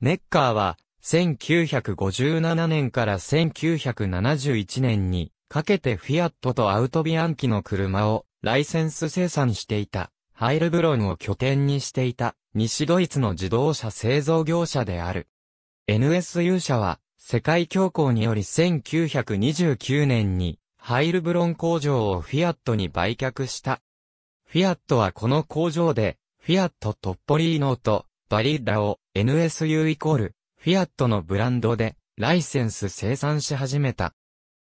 ネッカーは、1957年から1971年にかけてフィアットとアウトビアンキの車をライセンス生産していた、ハイルブロンを拠点にしていた西ドイツの自動車製造業者である。NSU 社は世界恐慌により1929年にハイルブロン工場をフィアットに売却した。フィアットはこの工場でフィアットトッポリーノとバリッラを NSU イコール、フィアットのブランドで、ライセンス生産し始めた。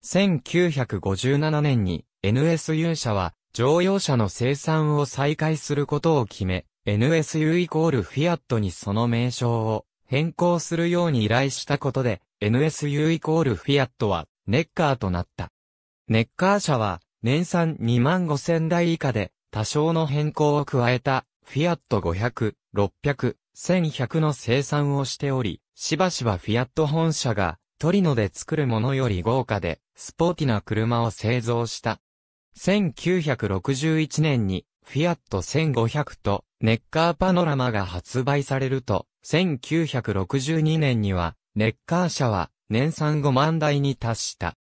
1957年に、NSU 社は、乗用車の生産を再開することを決め、NSU イコールフィアットにその名称を変更するように依頼したことで、NSU イコールフィアットはネッカーとなった。ネッカー社は年産2万5千台以下で多少の変更を加えたフィアット500、600、1100の生産をしており、しばしばフィアット本社がトリノで作るものより豪華で、スポーティな車を製造した。1961年に、フィアット1500と、ネッカーパノラマが発売されると、1962年には、ネッカー車は、年産5万台に達した。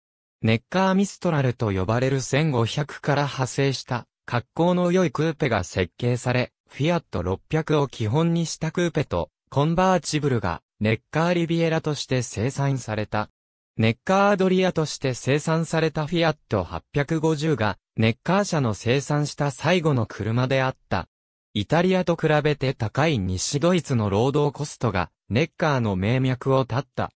ネッカーミストラルと呼ばれる1500から派生した、格好の良いクーペが設計され、フィアット600を基本にしたクーペと、コンバーチブルが、ネッカーリビエラとして生産された。ネッカーアドリアとして生産されたフィアット850が、ネッカー社の生産した最後の車であった。イタリアと比べて高い西ドイツの労働コストが、ネッカーの名脈を立った。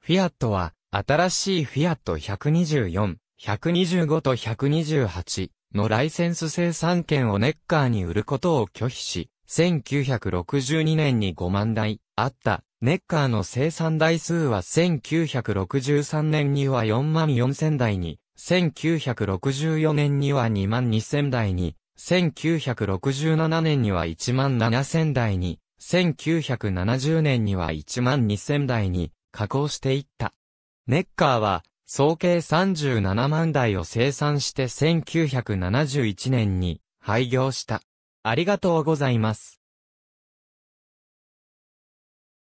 フィアットは、新しいフィアット124、125と128、のライセンス生産権をネッカーに売ることを拒否し、1962年に5万台あったネッカーの生産台数は1963年には4万4000台に、1964年には2万2000台に、1967年には1万7000台に、1970年には1万2000台に加工していった。ネッカーは総計37万台を生産して1971年に廃業した。ありがとうございます。